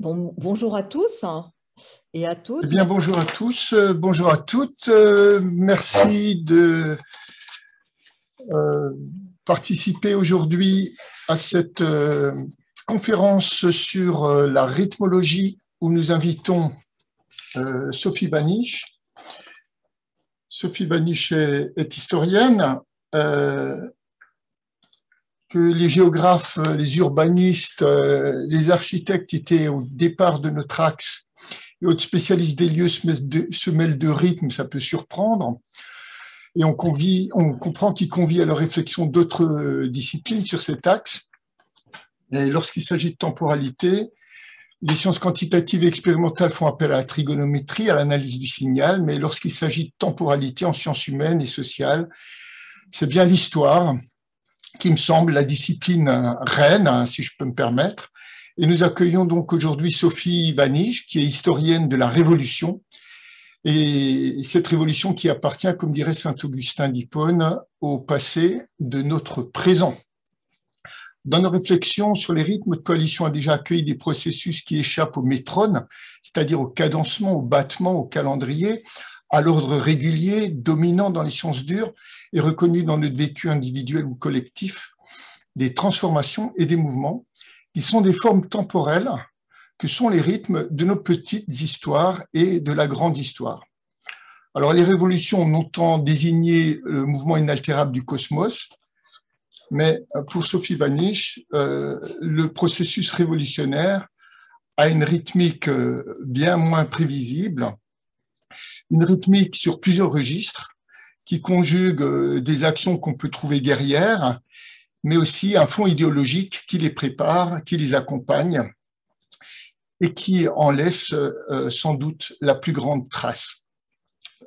bonjour à tous hein, et à toutes. Eh bien, bonjour à tous, euh, bonjour à toutes. Euh, merci de euh, participer aujourd'hui à cette conférence sur la rythmologie où nous invitons Sophie Baniche. Sophie Baniche est historienne que les géographes, euh, les urbanistes, euh, les architectes étaient au départ de notre axe et autres spécialistes des lieux se mêlent de, rythme, ça peut surprendre. Et on, on comprend qu'ils conviennent à la réflexion d'autres euh, disciplines sur cet axe. Et lorsqu'il s'agit de temporalité, les sciences quantitatives et expérimentales font appel à la trigonométrie, à l'analyse du signal, mais lorsqu'il s'agit de temporalité en sciences humaines et sociales, c'est bien l'histoire, qui me semble la discipline euh, reine, hein, si je peux me permettre. Et nous accueillons donc aujourd'hui Sophie Vanige, qui est historienne de la Révolution. Et cette révolution qui appartient, comme dirait saint Augustin d'Hippone, au passé de notre présent. Dans nos réflexions sur les rythmes, notre coalition a déjà accueilli des processus qui échappent au métron, c'est-à-dire au cadencement, au battement, au calendrier, à l'ordre régulier, dominant dans les sciences dures et reconnu dans notre vécu individuel ou collectif, des transformations et des mouvements qui sont des formes temporelles que sont les rythmes de nos petites histoires et de la grande histoire. Alors les révolutions ont longtemps désigné le mouvement inaltérable du cosmos, mais euh, pour Sophie Vanish, euh, le processus révolutionnaire a une rythmique euh, bien moins prévisible une rythmique sur plusieurs registres qui conjugue euh, des actions qu'on peut trouver guerrières, mais aussi un fond idéologique qui les prépare, qui les accompagne et qui en laisse euh, sans doute la plus grande trace.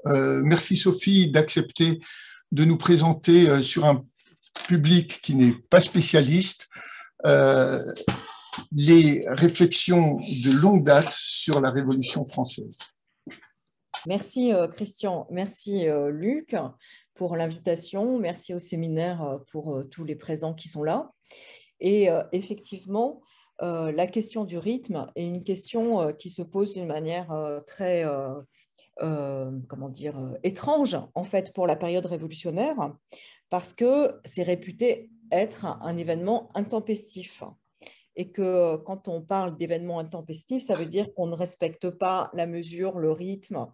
Euh, merci Sophie d'accepter de nous présenter sur un public qui n'est pas spécialiste les réflexions de longue date sur la Révolution française. Merci euh, Christian, merci euh, Luc pour l'invitation, merci au séminaire euh, pour tous les présents qui sont là. Et effectivement, la question du rythme est une question qui se pose d'une manière très, comment dire, étrange en fait pour la période révolutionnaire, parce que c'est réputé être un événement intempestif et que quand on parle d'événement intempestif, ça veut dire qu'on ne respecte pas la mesure, le rythme,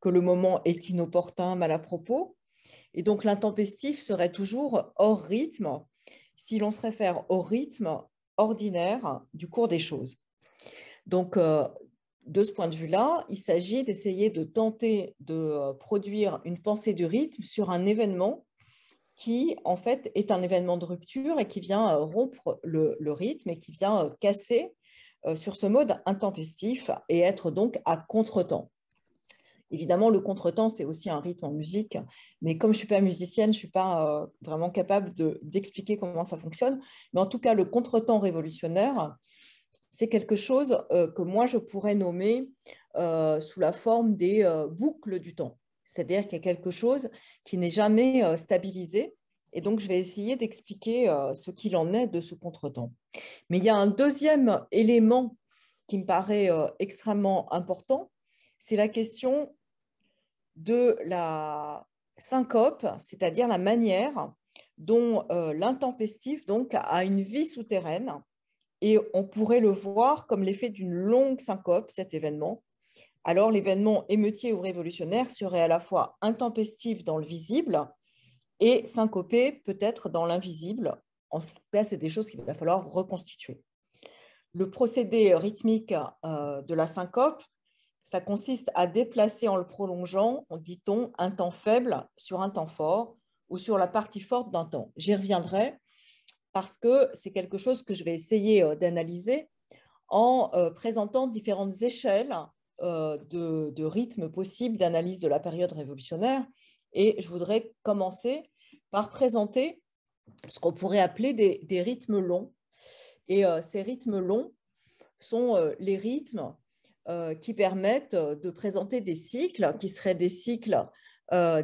que le moment est inopportun, mal à propos. Et donc l'intempestif serait toujours hors rythme si l'on se réfère au rythme ordinaire du cours des choses. Donc euh, de ce point de vue-là, il s'agit d'essayer de tenter de euh, produire une pensée du rythme sur un événement qui en fait est un événement de rupture et qui vient euh, rompre le, rythme et qui vient euh, casser euh, sur ce mode intempestif et être donc à contre-temps. Évidemment, le contre-temps, c'est aussi un rythme en musique, mais comme je ne suis pas musicienne, je ne suis pas vraiment capable d'expliquer comment ça fonctionne. Mais en tout cas, le contre-temps révolutionnaire, c'est quelque chose que moi, je pourrais nommer sous la forme des boucles du temps c'est-à-dire qu'il y a quelque chose qui n'est jamais euh, stabilisé. Et donc, je vais essayer d'expliquer euh, ce qu'il en est de ce contretemps. Mais il y a un deuxième élément qui me paraît euh, extrêmement important, c'est la question de la syncope, c'est-à-dire la manière dont l'intempestif donc, a une vie souterraine. Et on pourrait le voir comme l'effet d'une longue syncope, cet événement, alors l'événement émeutier ou révolutionnaire serait à la fois intempestif dans le visible et syncopé peut-être dans l'invisible. En tout cas, c'est des choses qu'il va falloir reconstituer. Le procédé rythmique euh, de la syncope, ça consiste à déplacer en le prolongeant, dit-on, un temps faible sur un temps fort ou sur la partie forte d'un temps. J'y reviendrai parce que c'est quelque chose que je vais essayer euh, d'analyser en euh, présentant différentes échelles euh, de, rythmes possibles d'analyse de la période révolutionnaire. Et je voudrais commencer par présenter ce qu'on pourrait appeler des, rythmes longs. Et euh, ces rythmes longs sont euh, les rythmes qui permettent de présenter des cycles qui seraient des cycles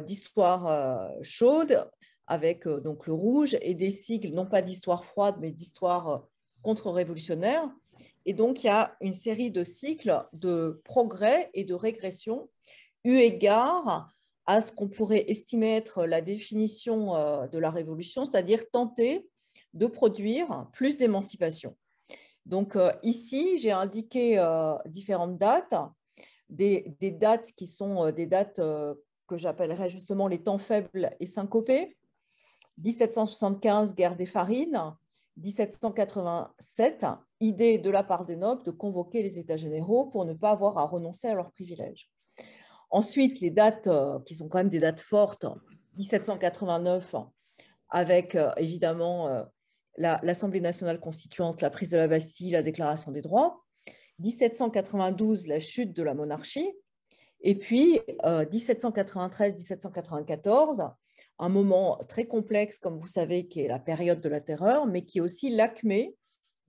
d'histoire chaude avec donc le rouge et des cycles non pas d'histoire froide mais d'histoire contre-révolutionnaire et donc, il y a une série de cycles de progrès et de régression eu égard à ce qu'on pourrait estimer être la définition euh, de la révolution, c'est-à-dire tenter de produire plus d'émancipation. Donc euh, ici, j'ai indiqué euh, différentes dates, des, dates qui sont des dates que j'appellerais justement les temps faibles et syncopés. 1775, guerre des farines, 1787, l'idée de la part des nobles de convoquer les États généraux pour ne pas avoir à renoncer à leurs privilèges. Ensuite, les dates euh, qui sont quand même des dates fortes, 1789, avec euh, évidemment euh, l'Assemblée nationale constituante, la prise de la Bastille, la déclaration des droits, 1792, la chute de la monarchie, et puis 1793-1794, un moment très complexe, comme vous savez, qui est la période de la terreur, mais qui est aussi l'acmé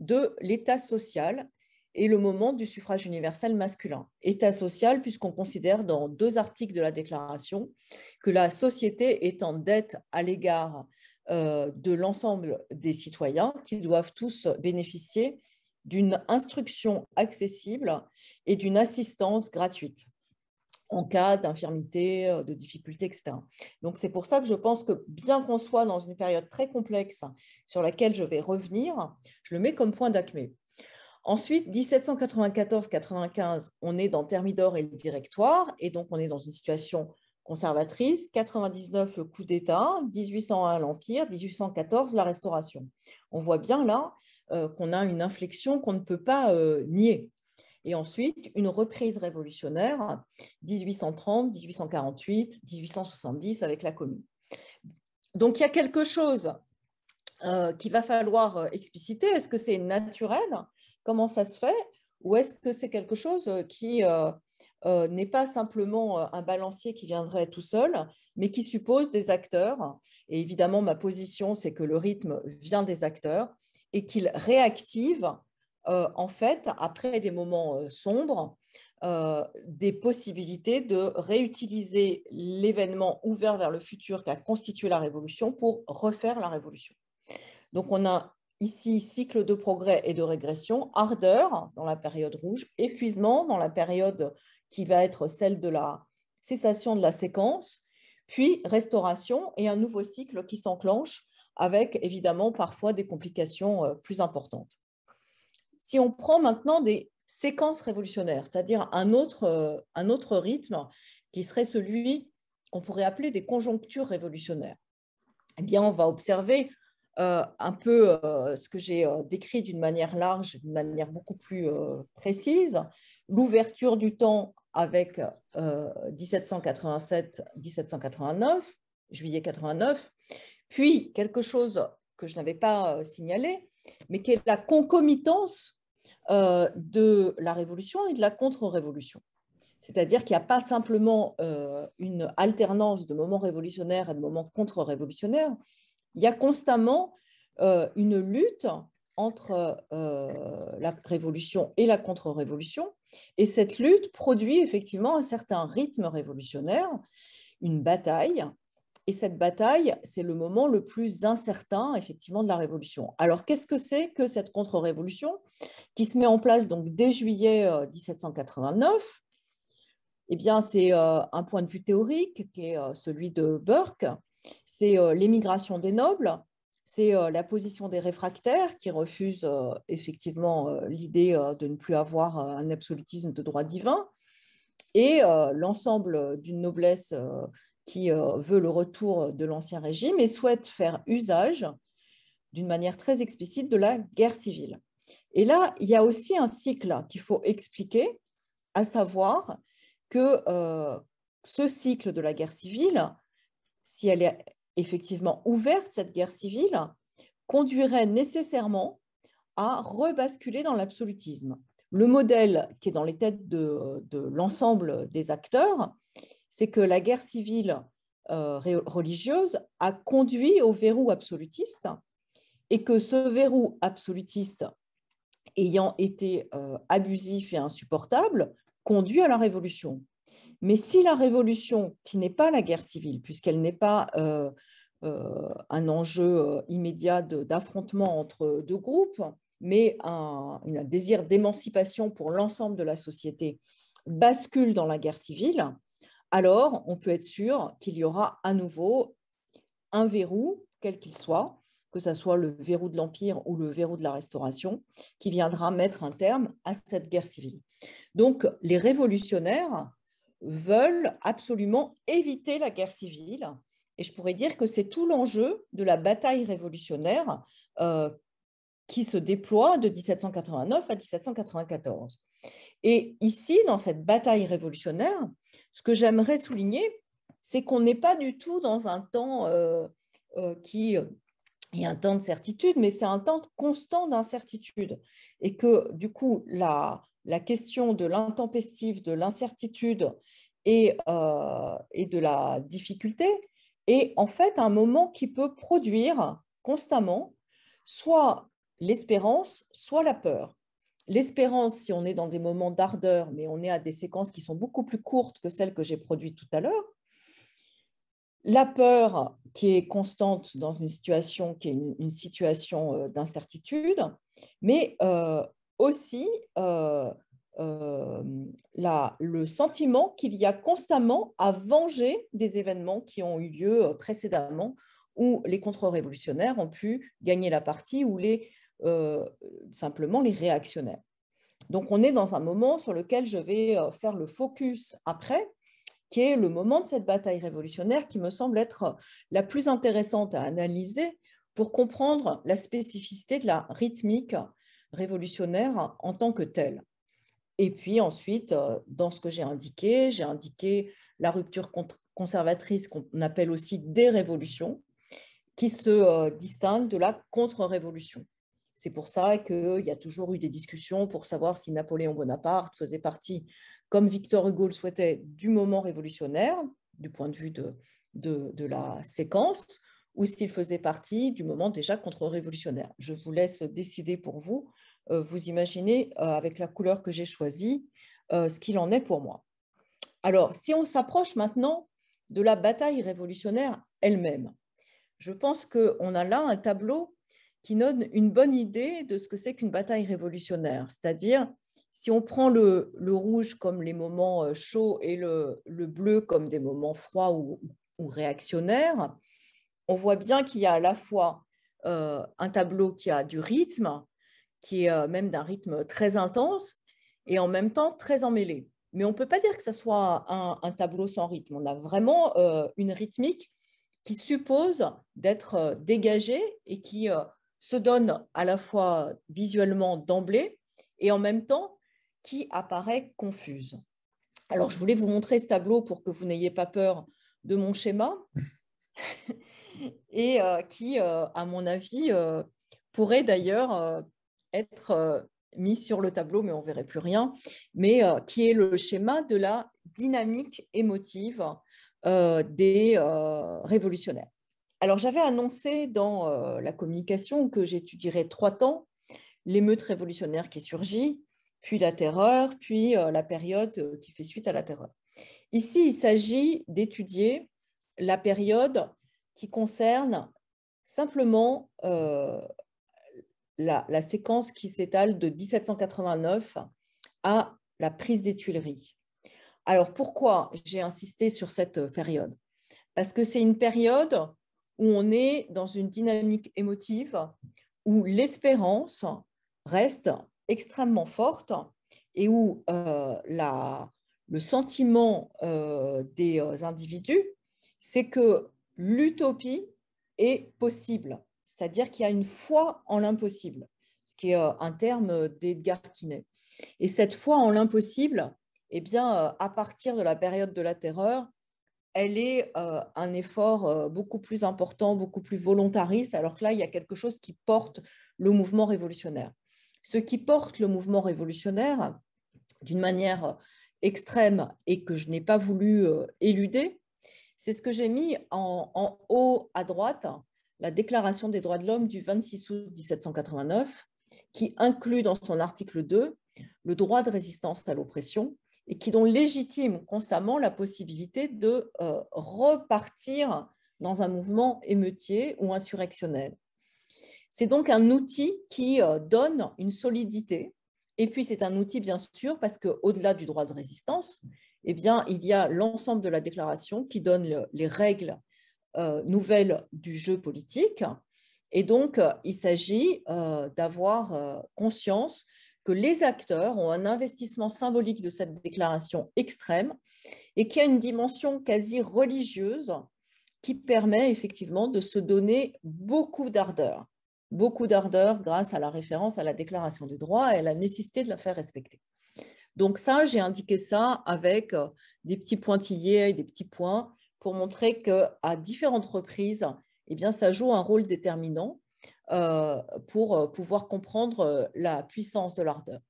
de l'état social et le moment du suffrage universel masculin. État social, puisqu'on considère dans deux articles de la déclaration que la société est en dette à l'égard euh, de l'ensemble des citoyens, qu'ils doivent tous bénéficier d'une instruction accessible et d'une assistance gratuite en cas d'infirmité, euh, de difficulté, etc. Donc c'est pour ça que je pense que bien qu'on soit dans une période très complexe sur laquelle je vais revenir, je le mets comme point d'acmé. Ensuite, 1794-95, on est dans Thermidor et le Directoire, et donc on est dans une situation conservatrice. 99, le coup d'État, 1801, l'Empire, 1814, la Restauration. On voit bien là euh, qu'on a une inflexion qu'on ne peut pas euh, nier et ensuite une reprise révolutionnaire 1830, 1848, 1870 avec la Commune. Donc il y a quelque chose euh, qu'il va falloir euh, expliciter. Est-ce que c'est naturel Comment ça se fait Ou est-ce que c'est quelque chose qui euh, euh, n'est pas simplement un balancier qui viendrait tout seul, mais qui suppose des acteurs Et évidemment, ma position, c'est que le rythme vient des acteurs et qu'il réactive... Euh, en fait, après des moments euh, sombres, euh, des possibilités de réutiliser l'événement ouvert vers le futur a constitué la révolution pour refaire la révolution. Donc on a ici cycle de progrès et de régression, ardeur dans la période rouge, épuisement dans la période qui va être celle de la cessation de la séquence, puis restauration et un nouveau cycle qui s'enclenche avec évidemment parfois des complications plus importantes si on prend maintenant des séquences révolutionnaires, c'est-à-dire un autre, euh, un autre rythme qui serait celui qu'on pourrait appeler des conjonctures révolutionnaires, eh bien, on va observer euh, un peu euh, ce que j'ai décrit d'une manière large, d'une manière beaucoup plus précise, l'ouverture du temps avec 1787-1789, juillet 89, puis quelque chose que je n'avais pas signalé, mais qui est la concomitance euh, de la révolution et de la contre-révolution. C'est-à-dire qu'il n'y a pas simplement euh, une alternance de moments révolutionnaires et de moments contre-révolutionnaires, il y a constamment euh, une lutte entre la révolution et la contre-révolution, et cette lutte produit effectivement un certain rythme révolutionnaire, une bataille et cette bataille, c'est le moment le plus incertain, effectivement, de la Révolution. Alors, qu'est-ce que c'est que cette contre-révolution qui se met en place donc dès juillet 1789 euh, Eh bien, c'est euh, un point de vue théorique qui est euh, celui de Burke. C'est l'émigration des nobles, c'est la position des réfractaires qui refusent effectivement l'idée de ne plus avoir un absolutisme de droit divin et l'ensemble d'une noblesse qui euh, veut le retour de l'Ancien Régime et souhaite faire usage, d'une manière très explicite, de la guerre civile. Et là, il y a aussi un cycle qu'il faut expliquer, à savoir que euh, ce cycle de la guerre civile, si elle est effectivement ouverte, cette guerre civile, conduirait nécessairement à rebasculer dans l'absolutisme. Le modèle qui est dans les têtes de, de l'ensemble des acteurs, c'est que la guerre civile euh, religieuse a conduit au verrou absolutiste et que ce verrou absolutiste ayant été euh, abusif et insupportable conduit à la révolution. Mais si la révolution, qui n'est pas la guerre civile, puisqu'elle n'est pas euh, un enjeu immédiat d'affrontement entre deux groupes, mais un désir d'émancipation pour l'ensemble de la société, bascule dans la guerre civile, alors on peut être sûr qu'il y aura à nouveau un verrou, quel qu'il soit, que ce soit le verrou de l'Empire ou le verrou de la Restauration, qui viendra mettre un terme à cette guerre civile. Donc les révolutionnaires veulent absolument éviter la guerre civile. Et je pourrais dire que c'est tout l'enjeu de la bataille révolutionnaire euh, qui se déploie de 1789 à 1794. Et ici, dans cette bataille révolutionnaire, ce que j'aimerais souligner, c'est qu'on n'est pas du tout dans un temps euh, euh, qui est un temps de certitude, mais c'est un temps constant d'incertitude. Et que du coup, la, question de l'intempestive, de l'incertitude euh, et, de la difficulté est en fait un moment qui peut produire constamment soit l'espérance, soit la peur. L'espérance, si on est dans des moments d'ardeur, mais on est à des séquences qui sont beaucoup plus courtes que celles que j'ai produites tout à l'heure. La peur qui est constante dans une situation qui est une, situation euh, d'incertitude, mais euh, aussi euh, le sentiment qu'il y a constamment à venger des événements qui ont eu lieu précédemment, où les contre-révolutionnaires ont pu gagner la partie, où les euh, simplement les réactionnaires. Donc on est dans un moment sur lequel je vais euh, faire le focus après, qui est le moment de cette bataille révolutionnaire qui me semble être euh, la plus intéressante à analyser pour comprendre la spécificité de la rythmique révolutionnaire en tant que telle. Et puis ensuite, dans ce que j'ai indiqué, j'ai indiqué la rupture conservatrice qu'on appelle aussi des révolutions, qui se distingue de la contre-révolution. C'est pour ça qu'il y a toujours eu des discussions pour savoir si Napoléon Bonaparte faisait partie, comme Victor Hugo le souhaitait, du moment révolutionnaire, du point de vue de, la séquence, ou s'il faisait partie du moment déjà contre-révolutionnaire. Je vous laisse décider pour vous. Euh, vous imaginez, euh, avec la couleur que j'ai choisie, euh, ce qu'il en est pour moi. Alors, si on s'approche maintenant de la bataille révolutionnaire elle-même, je pense qu'on a là un tableau qui donne une bonne idée de ce que c'est qu'une bataille révolutionnaire. C'est-à-dire, si on prend le, rouge comme les moments euh, chauds et le, bleu comme des moments froids ou, réactionnaires, on voit bien qu'il y a à la fois euh, un tableau qui a du rythme, qui est euh, même d'un rythme très intense et en même temps très emmêlé. Mais on ne peut pas dire que ce soit un, tableau sans rythme. On a vraiment une rythmique qui suppose d'être dégagée et qui se donne à la fois visuellement d'emblée et en même temps qui apparaît confuse. Alors, je voulais vous montrer ce tableau pour que vous n'ayez pas peur de mon schéma et euh, qui, euh, à mon avis, euh, pourrait d'ailleurs être mis sur le tableau, mais on verrait plus rien, mais qui est le schéma de la dynamique émotive des révolutionnaires. Alors, j'avais annoncé dans euh, la communication que j'étudierais trois temps l'émeute révolutionnaire qui surgit, puis la terreur, puis euh, la période euh, qui fait suite à la terreur. Ici, il s'agit d'étudier la période qui concerne simplement la, la séquence qui s'étale de 1789 à la prise des Tuileries. Alors pourquoi j'ai insisté sur cette période Parce que c'est une période où on est dans une dynamique émotive, où l'espérance reste extrêmement forte et où euh, le sentiment euh, des euh, individus, c'est que l'utopie est possible, c'est-à-dire qu'il y a une foi en l'impossible, ce qui est un terme d'Edgar Quinet. Et cette foi en l'impossible, eh bien, à partir de la période de la terreur, elle est euh, un effort euh, beaucoup plus important, beaucoup plus volontariste, alors que là, il y a quelque chose qui porte le mouvement révolutionnaire. Ce qui porte le mouvement révolutionnaire d'une manière euh, extrême et que je n'ai pas voulu éluder, c'est ce que j'ai mis en, en, haut à droite, la Déclaration des droits de l'homme du 26 août 1789, qui inclut dans son article 2 le droit de résistance à l'oppression, et qui donc légitiment constamment la possibilité de euh, repartir dans un mouvement émeutier ou insurrectionnel. C'est donc un outil qui euh, donne une solidité. Et puis c'est un outil, bien sûr, parce qu'au-delà du droit de résistance, eh bien, il y a l'ensemble de la déclaration qui donne les règles euh, nouvelles du jeu politique. Et donc, il s'agit d'avoir conscience que les acteurs ont un investissement symbolique de cette déclaration extrême et qui a une dimension quasi religieuse qui permet effectivement de se donner beaucoup d'ardeur, beaucoup d'ardeur grâce à la référence à la déclaration des droits et à la nécessité de la faire respecter. Donc ça, j'ai indiqué ça avec euh, des petits pointillés et des petits points pour montrer qu'à différentes reprises, eh bien, ça joue un rôle déterminant euh, pour euh, pouvoir comprendre euh, la puissance de l'ardeur.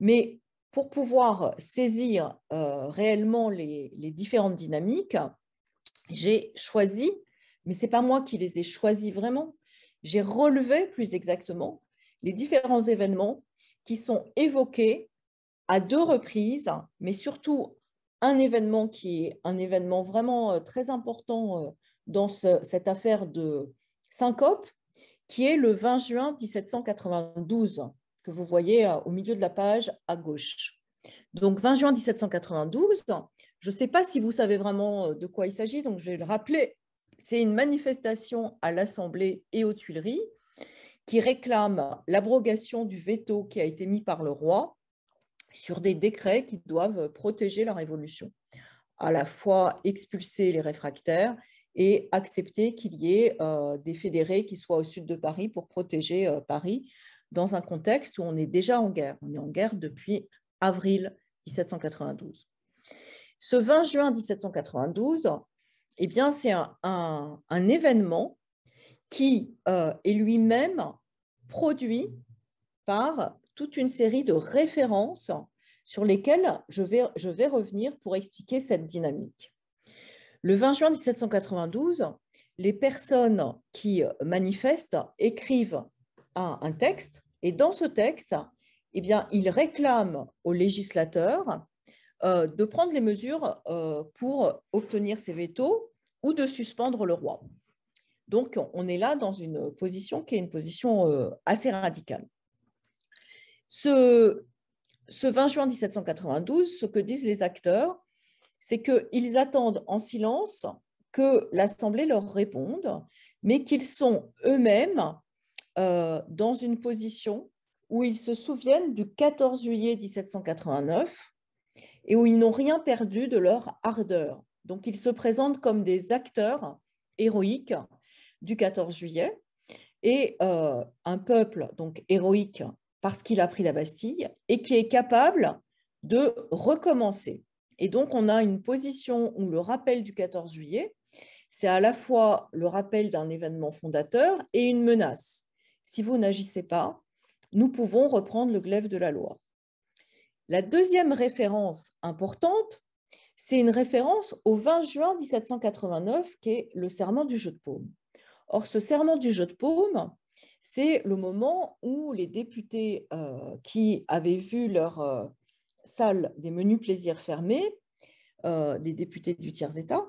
Mais pour pouvoir saisir réellement les, différentes dynamiques, j'ai choisi, mais ce n'est pas moi qui les ai choisis vraiment, j'ai relevé plus exactement les différents événements qui sont évoqués à deux reprises, mais surtout un événement qui est un événement vraiment très important dans cette affaire de syncope, qui est le 20 juin 1792, que vous voyez euh, au milieu de la page à gauche. Donc 20 juin 1792, je ne sais pas si vous savez vraiment euh, de quoi il s'agit, donc je vais le rappeler. C'est une manifestation à l'Assemblée et aux Tuileries qui réclame l'abrogation du veto qui a été mis par le roi sur des décrets qui doivent protéger la Révolution, à la fois expulser les réfractaires et accepter qu'il y ait euh, des fédérés qui soient au sud de Paris pour protéger euh, Paris dans un contexte où on est déjà en guerre. On est en guerre depuis avril 1792. Ce 20 juin 1792, eh bien, c'est un, événement qui euh, est lui-même produit par toute une série de références sur lesquelles je vais revenir pour expliquer cette dynamique. Le 20 juin 1792, les personnes qui euh, manifestent écrivent un, texte et dans ce texte, eh bien, ils réclament aux législateurs euh, de prendre les mesures euh, pour obtenir ces vétos ou de suspendre le roi. Donc, on est là dans une position qui est une position assez radicale. ce 20 juin 1792, ce que disent les acteurs, c'est qu'ils attendent en silence que l'Assemblée leur réponde, mais qu'ils sont eux-mêmes euh, dans une position où ils se souviennent du 14 juillet 1789 et où ils n'ont rien perdu de leur ardeur. Donc ils se présentent comme des acteurs héroïques du 14 juillet et euh, un peuple donc héroïque parce qu'il a pris la Bastille et qui est capable de recommencer. Et donc, on a une position où le rappel du 14 juillet, c'est à la fois le rappel d'un événement fondateur et une menace. Si vous n'agissez pas, nous pouvons reprendre le glaive de la loi. La deuxième référence importante, c'est une référence au 20 juin 1789, qui est le serment du jeu de paume. Or, ce serment du jeu de paume, c'est le moment où les députés euh, qui avaient vu leur, euh, salle des menus plaisirs fermés les euh, députés du tiers-État,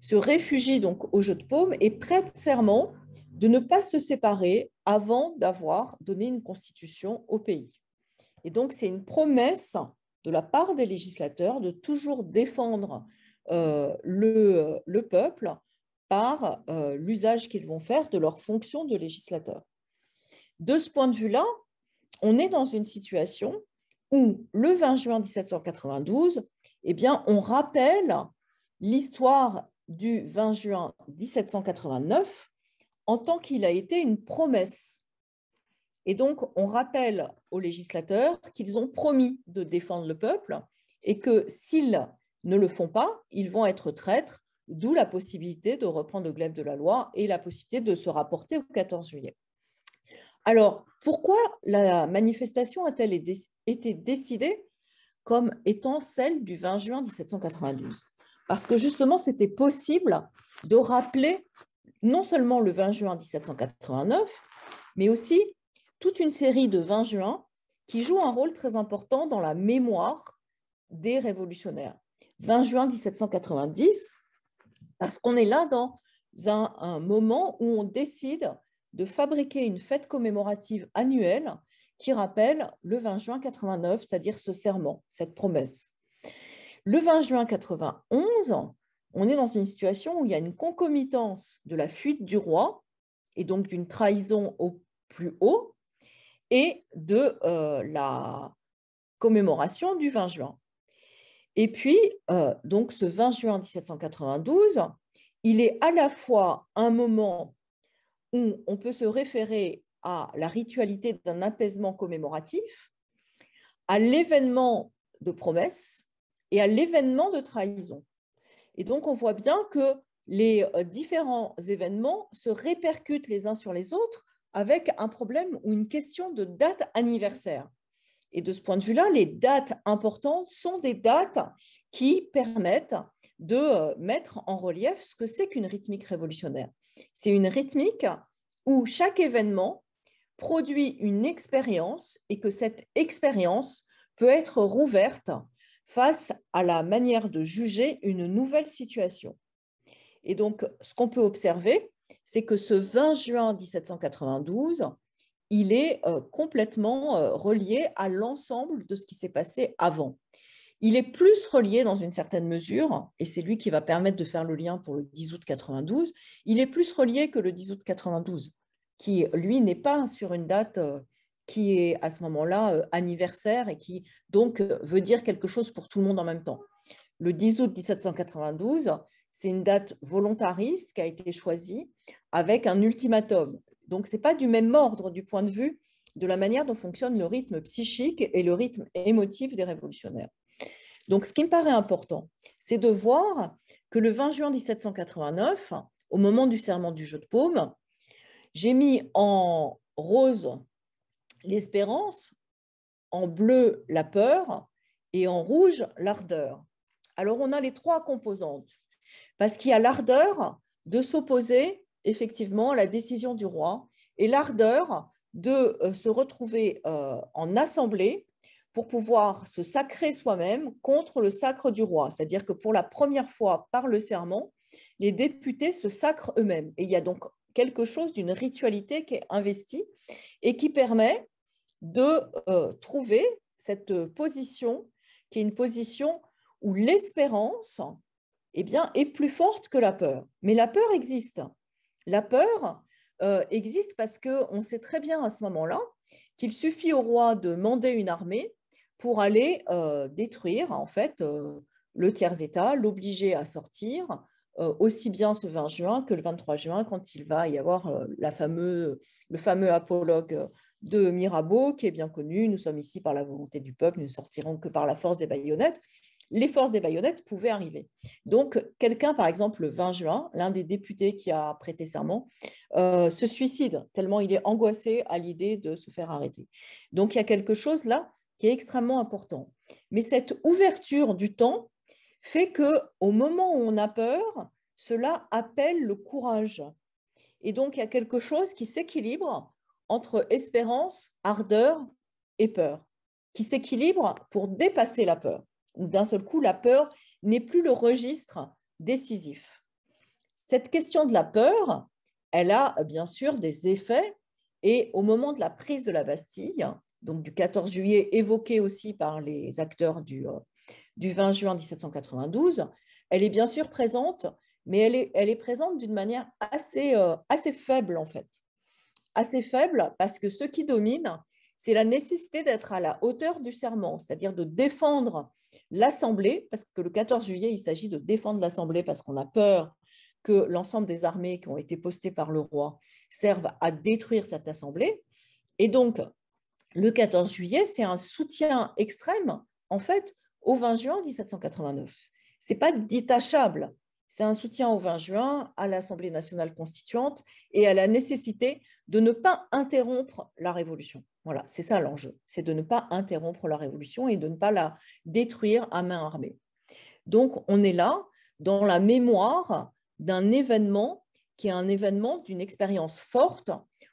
se réfugient donc au jeu de paume et prête serment de ne pas se séparer avant d'avoir donné une constitution au pays. Et donc, c'est une promesse de la part des législateurs de toujours défendre euh, le, peuple par euh, l'usage qu'ils vont faire de leur fonction de législateur. De ce point de vue-là, on est dans une situation où le 20 juin 1792, eh bien, on rappelle l'histoire du 20 juin 1789 en tant qu'il a été une promesse. Et donc, on rappelle aux législateurs qu'ils ont promis de défendre le peuple et que s'ils ne le font pas, ils vont être traîtres, d'où la possibilité de reprendre le glaive de la loi et la possibilité de se rapporter au 14 juillet. Alors, pourquoi la manifestation a-t-elle été décidée comme étant celle du 20 juin 1792 Parce que justement, c'était possible de rappeler non seulement le 20 juin 1789, mais aussi toute une série de 20 juin qui jouent un rôle très important dans la mémoire des révolutionnaires. 20 juin 1790, parce qu'on est là dans un, un moment où on décide de fabriquer une fête commémorative annuelle qui rappelle le 20 juin 89, c'est-à-dire ce serment, cette promesse. Le 20 juin 91, on est dans une situation où il y a une concomitance de la fuite du roi et donc d'une trahison au plus haut et de euh, la commémoration du 20 juin. Et puis, euh, donc ce 20 juin 1792, il est à la fois un moment où on peut se référer à la ritualité d'un apaisement commémoratif, à l'événement de promesse et à l'événement de trahison. Et donc, on voit bien que les euh, différents événements se répercutent les uns sur les autres avec un problème ou une question de date anniversaire. Et de ce point de vue-là, les dates importantes sont des dates qui permettent de euh, mettre en relief ce que c'est qu'une rythmique révolutionnaire. C'est une rythmique où chaque événement produit une expérience et que cette expérience peut être rouverte face à la manière de juger une nouvelle situation. Et donc, ce qu'on peut observer, c'est que ce 20 juin 1792, il est euh, complètement euh, relié à l'ensemble de ce qui s'est passé avant. Il est plus relié dans une certaine mesure, et c'est lui qui va permettre de faire le lien pour le 10 août 92, il est plus relié que le 10 août 92, qui, lui, n'est pas sur une date euh, qui est à ce moment-là euh, anniversaire et qui, donc, euh, veut dire quelque chose pour tout le monde en même temps. Le 10 août 1792, c'est une date volontariste qui a été choisie avec un ultimatum. Donc, ce n'est pas du même ordre du point de vue de la manière dont fonctionne le rythme psychique et le rythme émotif des révolutionnaires. Donc, ce qui me paraît important, c'est de voir que le 20 juin 1789, au moment du serment du jeu de paume, j'ai mis en rose l'espérance, en bleu la peur et en rouge l'ardeur. Alors, on a les trois composantes, parce qu'il y a l'ardeur de s'opposer effectivement à la décision du roi et l'ardeur de euh, se retrouver euh, en assemblée pour pouvoir se sacrer soi-même contre le sacre du roi. C'est-à-dire que pour la première fois par le serment, les députés se sacrent eux-mêmes. Et il y a donc quelque chose d'une ritualité qui est investie et qui permet de euh, trouver cette position qui est une position où l'espérance eh bien, est plus forte que la peur. Mais la peur existe. La peur euh, existe parce qu'on sait très bien à ce moment-là qu'il suffit au roi de mander une armée pour aller euh, détruire en fait euh, le tiers-État, l'obliger à sortir, euh, aussi bien ce 20 juin que le 23 juin, quand il va y avoir le fameux apologue de Mirabeau, qui est bien connu, nous sommes ici par la volonté du peuple, nous ne sortirons que par la force des baïonnettes. Les forces des baïonnettes pouvaient arriver. Donc, quelqu'un, par exemple, le 20 juin, l'un des députés qui a prêté serment, se suicide, tellement il est angoissé à l'idée de se faire arrêter. Donc, il y a quelque chose là qui est extrêmement important. Mais cette ouverture du temps fait que au moment où on a peur, cela appelle le courage. Et donc il y a quelque chose qui s'équilibre entre espérance, ardeur et peur, qui s'équilibre pour dépasser la peur. D'un seul coup, la peur n'est plus le registre décisif. Cette question de la peur, elle a bien sûr des effets et au moment de la prise de la Bastille, donc du 14 juillet, évoquée aussi par les acteurs du, 20 euh, juin 1792, elle est bien sûr présente, mais elle est, elle est présente d'une manière assez, euh, assez faible en fait. Assez faible parce que ce qui domine, c'est la nécessité d'être à la hauteur du serment, c'est-à-dire de défendre l'Assemblée, parce que le 14 juillet, il s'agit de défendre l'Assemblée parce qu'on a peur que l'ensemble des armées qui ont été postées par le roi servent à détruire cette Assemblée. Et donc, le 14 juillet, c'est un soutien extrême, en fait, au 20 juin 1789. Ce n'est pas détachable. C'est un soutien au 20 juin à l'Assemblée nationale constituante et à la nécessité de ne pas interrompre la Révolution. Voilà, c'est ça l'enjeu, c'est de ne pas interrompre la Révolution et de ne pas la détruire à main armée. Donc, on est là dans la mémoire d'un événement qui est un événement d'une expérience forte,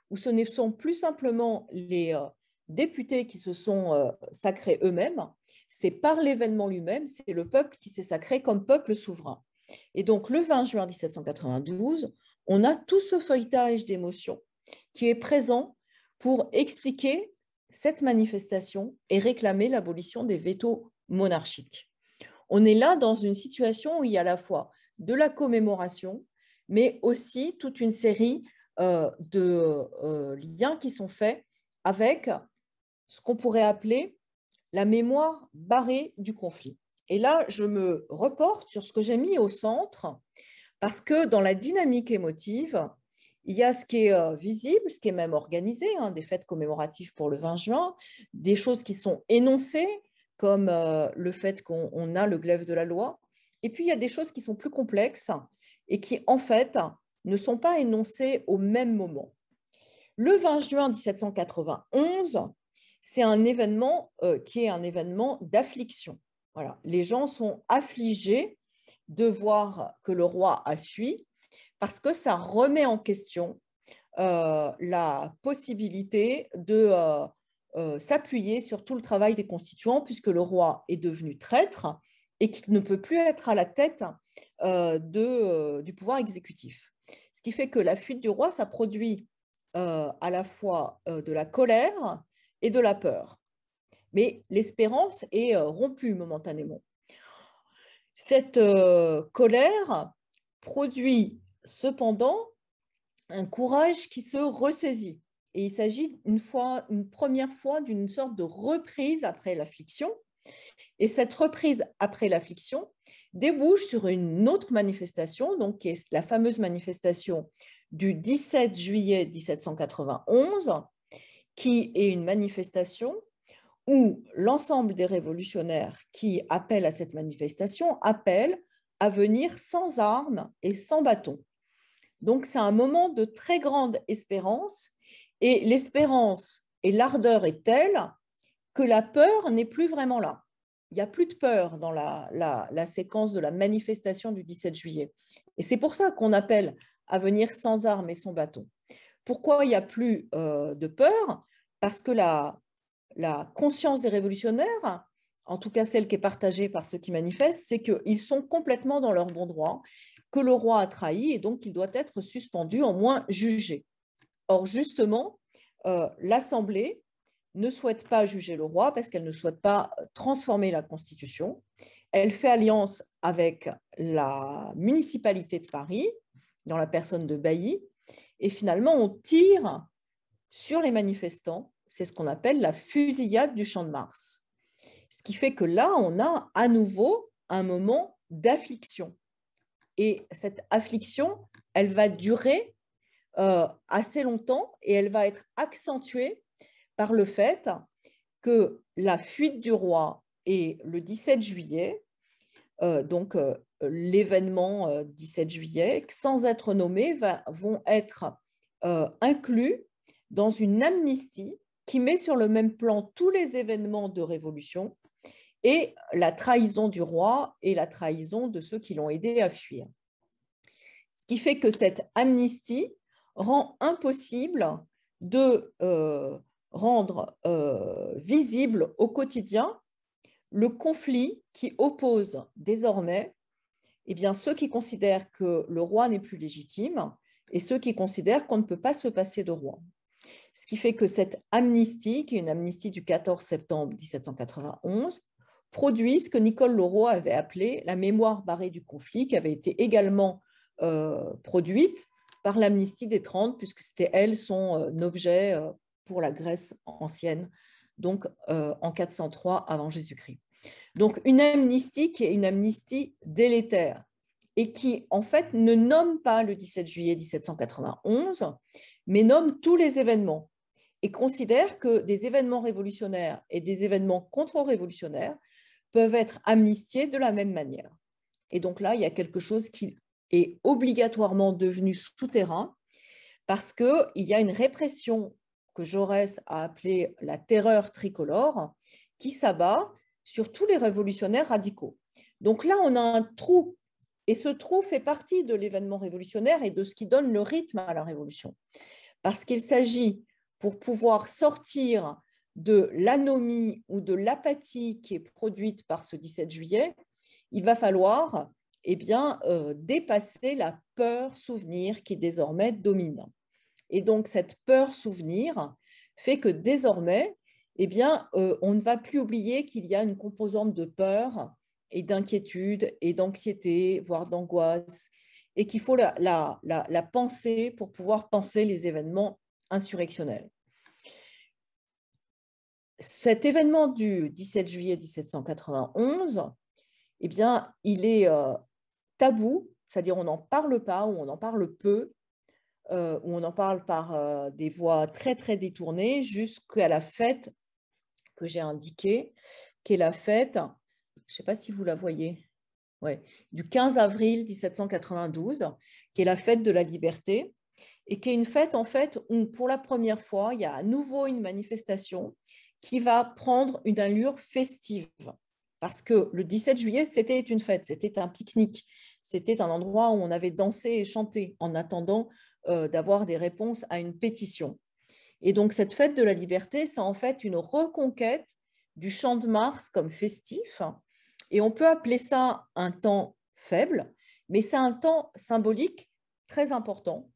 où ce ne sont plus simplement les euh, députés qui se sont euh, sacrés eux-mêmes, c'est par l'événement lui-même, c'est le peuple qui s'est sacré comme peuple souverain. Et donc le 20 juin 1792, on a tout ce feuilletage d'émotions qui est présent pour expliquer cette manifestation et réclamer l'abolition des vétos monarchiques. On est là dans une situation où il y a à la fois de la commémoration, mais aussi toute une série euh, de euh, liens qui sont faits avec ce qu'on pourrait appeler la mémoire barrée du conflit. Et là, je me reporte sur ce que j'ai mis au centre, parce que dans la dynamique émotive, il y a ce qui est euh, visible, ce qui est même organisé, hein, des fêtes commémoratives pour le 20 juin, des choses qui sont énoncées, comme euh, le fait qu'on a le glaive de la loi. Et puis, il y a des choses qui sont plus complexes et qui, en fait, ne sont pas énoncées au même moment. Le 20 juin 1791, c'est un événement euh, qui est un événement d'affliction. Voilà. Les gens sont affligés de voir que le roi a fui parce que ça remet en question euh, la possibilité de euh, s'appuyer sur tout le travail des constituants puisque le roi est devenu traître et qu'il ne peut plus être à la tête du pouvoir exécutif. Ce qui fait que la fuite du roi, ça produit à la fois de la colère, et de la peur. Mais l'espérance est euh, rompue momentanément. Cette euh, colère produit cependant un courage qui se ressaisit. Et il s'agit une, fois, une première fois d'une sorte de reprise après l'affliction. Et cette reprise après l'affliction débouche sur une autre manifestation, donc qui est la fameuse manifestation du 17 juillet 1791, qui est une manifestation où l'ensemble des révolutionnaires qui appellent à cette manifestation appellent à venir sans armes et sans bâton. Donc c'est un moment de très grande espérance et l'espérance et l'ardeur est telle que la peur n'est plus vraiment là. Il n'y a plus de peur dans la, la, séquence de la manifestation du 17 juillet. Et c'est pour ça qu'on appelle à venir sans armes et sans bâton. Pourquoi il n'y a plus euh, de peur parce que la, conscience des révolutionnaires, en tout cas celle qui est partagée par ceux qui manifestent, c'est qu'ils sont complètement dans leur bon droit, que le roi a trahi et donc qu'il doit être suspendu, en moins jugé. Or, justement, euh, l'Assemblée ne souhaite pas juger le roi parce qu'elle ne souhaite pas transformer la Constitution. Elle fait alliance avec la municipalité de Paris, dans la personne de Bailly, et finalement, on tire sur les manifestants. C'est ce qu'on appelle la fusillade du champ de Mars. Ce qui fait que là, on a à nouveau un moment d'affliction. Et cette affliction, elle va durer euh, assez longtemps et elle va être accentuée par le fait que la fuite du roi et le 17 juillet, euh, donc euh, l'événement 17 juillet, sans être nommé, vont être inclus dans une amnistie qui met sur le même plan tous les événements de révolution et la trahison du roi et la trahison de ceux qui l'ont aidé à fuir. Ce qui fait que cette amnistie rend impossible de euh, rendre euh, visible au quotidien le conflit qui oppose désormais eh bien, ceux qui considèrent que le roi n'est plus légitime et ceux qui considèrent qu'on ne peut pas se passer de roi. Ce qui fait que cette amnistie, qui est une amnistie du 14 septembre 1791, produit ce que Nicole Leroy avait appelé la mémoire barrée du conflit, qui avait été également euh, produite par l'amnistie des 30, puisque c'était elle son euh, objet euh, pour la Grèce ancienne, donc en 403 avant Jésus-Christ. Donc une amnistie qui est une amnistie délétère et qui en fait ne nomme pas le 17 juillet 1791, mais nomme tous les événements et considère que des événements révolutionnaires et des événements contre-révolutionnaires peuvent être amnistiés de la même manière. Et donc là, il y a quelque chose qui est obligatoirement devenu souterrain parce qu'il y a une répression que Jaurès a appelée la terreur tricolore qui s'abat sur tous les révolutionnaires radicaux. Donc là, on a un trou, et ce trou fait partie de l'événement révolutionnaire et de ce qui donne le rythme à la révolution parce qu'il s'agit, pour pouvoir sortir de l'anomie ou de l'apathie qui est produite par ce 17 juillet, il va falloir eh bien, euh, dépasser la peur-souvenir qui désormais domine. Et donc cette peur-souvenir fait que désormais, eh bien, euh, on ne va plus oublier qu'il y a une composante de peur et d'inquiétude et d'anxiété, voire d'angoisse, et qu'il faut la, penser pour pouvoir penser les événements insurrectionnels. Cet événement du 17 juillet 1791, eh bien, il est euh, tabou, c'est-à-dire on n'en parle pas ou on en parle peu, euh, ou on en parle par euh, des voies très très détournées jusqu'à la fête que j'ai indiquée, qui est la fête, je ne sais pas si vous la voyez, du 15 avril 1792, qui est la fête de la liberté, et qui est une fête en fait où pour la première fois, il y a à nouveau une manifestation qui va prendre une allure festive. Parce que le 17 juillet, c'était une fête, c'était un pique-nique, c'était un endroit où on avait dansé et chanté en attendant euh, d'avoir des réponses à une pétition. Et donc cette fête de la liberté, c'est en fait une reconquête du champ de Mars comme festif, et on peut appeler ça un temps faible, mais c'est un temps symbolique très important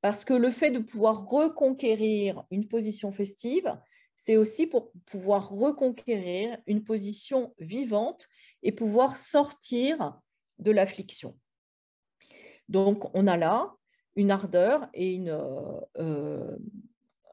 parce que le fait de pouvoir reconquérir une position festive, c'est aussi pour pouvoir reconquérir une position vivante et pouvoir sortir de l'affliction. Donc on a là une ardeur et euh, euh,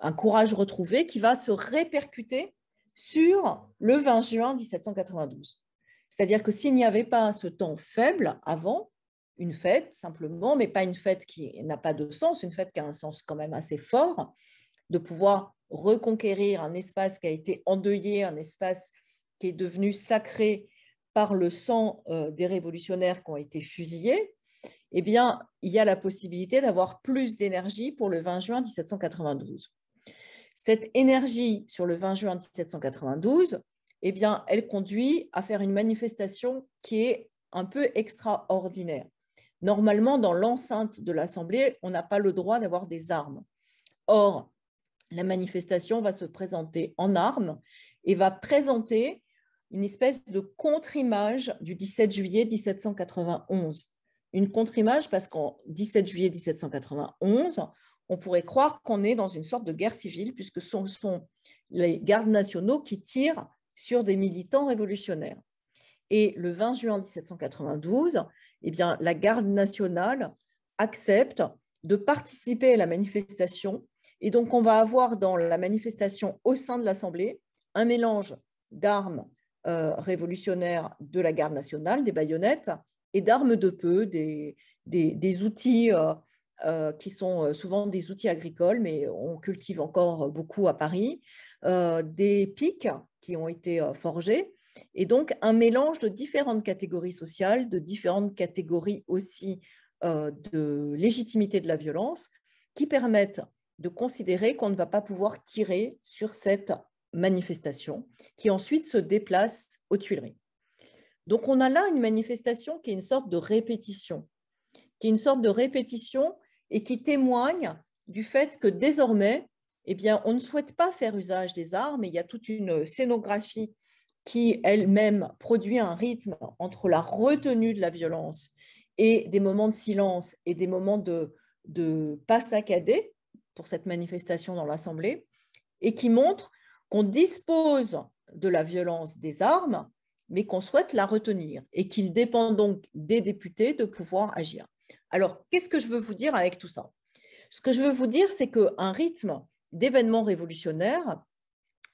un courage retrouvé qui va se répercuter sur le 20 juin 1792. C'est-à-dire que s'il n'y avait pas ce temps faible avant, une fête simplement, mais pas une fête qui n'a pas de sens, une fête qui a un sens quand même assez fort, de pouvoir reconquérir un espace qui a été endeuillé, un espace qui est devenu sacré par le sang euh, des révolutionnaires qui ont été fusillés, eh bien, il y a la possibilité d'avoir plus d'énergie pour le 20 juin 1792. Cette énergie sur le 20 juin 1792, eh bien, elle conduit à faire une manifestation qui est un peu extraordinaire. Normalement, dans l'enceinte de l'Assemblée, on n'a pas le droit d'avoir des armes. Or, la manifestation va se présenter en armes et va présenter une espèce de contre-image du 17 juillet 1791. Une contre-image parce qu'en 17 juillet 1791, on pourrait croire qu'on est dans une sorte de guerre civile puisque ce sont les gardes nationaux qui tirent sur des militants révolutionnaires. Et le 20 juin 1792, eh bien, la garde nationale accepte de participer à la manifestation. Et donc, on va avoir dans la manifestation au sein de l'Assemblée un mélange d'armes euh, révolutionnaires de la garde nationale, des baïonnettes, et d'armes de peu, des, outils euh, euh, qui sont souvent des outils agricoles, mais on cultive encore beaucoup à Paris, des pics qui ont été euh, forgés, et donc un mélange de différentes catégories sociales, de différentes catégories aussi euh, de légitimité de la violence, qui permettent de considérer qu'on ne va pas pouvoir tirer sur cette manifestation, qui ensuite se déplace aux Tuileries. Donc on a là une manifestation qui est une sorte de répétition, qui est une sorte de répétition et qui témoigne du fait que désormais, eh bien, on ne souhaite pas faire usage des armes. Et il y a toute une euh, scénographie qui elle-même produit un rythme entre la retenue de la violence et des moments de silence et des moments de, de pas saccadés pour cette manifestation dans l'Assemblée, et qui montre qu'on dispose de la violence des armes, mais qu'on souhaite la retenir, et qu'il dépend donc des députés de pouvoir agir. Alors, qu'est-ce que je veux vous dire avec tout ça Ce que je veux vous dire, c'est qu'un rythme d'événements révolutionnaires,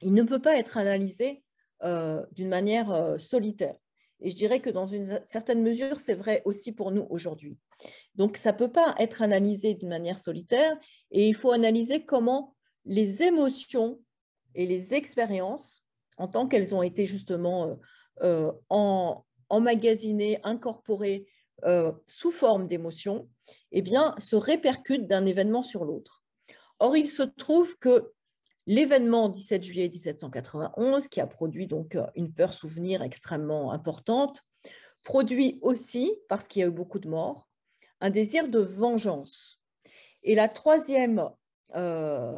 il ne peut pas être analysé euh, d'une manière euh, solitaire. Et je dirais que dans une certaine mesure, c'est vrai aussi pour nous aujourd'hui. Donc ça ne peut pas être analysé d'une manière solitaire et il faut analyser comment les émotions et les expériences, en tant qu'elles ont été justement euh, emmagasinées, incorporées sous forme d'émotions, eh bien, se répercutent d'un événement sur l'autre. Or, il se trouve que l'événement 17 juillet 1791, qui a produit donc euh, une peur souvenir extrêmement importante, produit aussi, parce qu'il y a eu beaucoup de morts, un désir de vengeance. Et la troisième euh,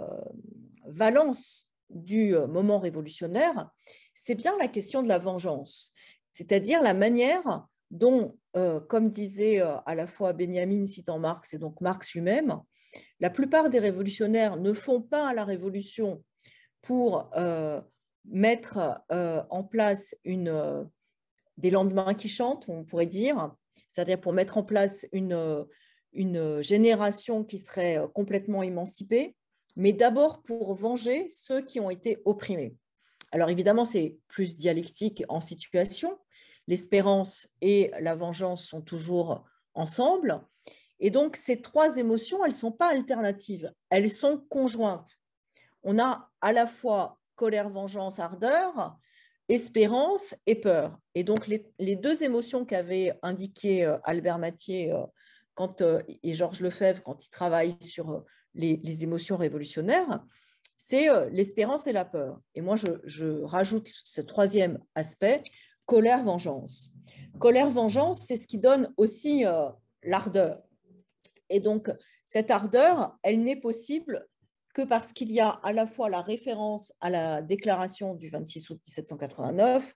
valence du euh, moment révolutionnaire, c'est bien la question de la vengeance, c'est-à-dire la manière dont, euh, comme disait à la fois Benjamin citant Marx et donc Marx lui-même, la plupart des révolutionnaires ne font pas la révolution pour euh, mettre euh, en place une, euh, des lendemains qui chantent, on pourrait dire, c'est-à-dire pour mettre en place une génération qui serait complètement émancipée, mais d'abord pour venger ceux qui ont été opprimés. Alors évidemment, c'est plus dialectique en situation. L'espérance et la vengeance sont toujours ensemble. Et donc, ces trois émotions, elles ne sont pas alternatives, elles sont conjointes. On a à la fois colère, vengeance, ardeur, espérance et peur. Et donc, les, deux émotions qu'avait indiquées euh, Albert Mathieu euh, quand, euh, et Georges Lefebvre quand ils travaillent sur les, émotions révolutionnaires, c'est l'espérance et la peur. Et moi, je, rajoute ce troisième aspect, colère-vengeance. Colère-vengeance, c'est ce qui donne aussi l'ardeur. Et donc, cette ardeur, elle n'est possible que parce qu'il y a à la fois la référence à la déclaration du 26 août 1789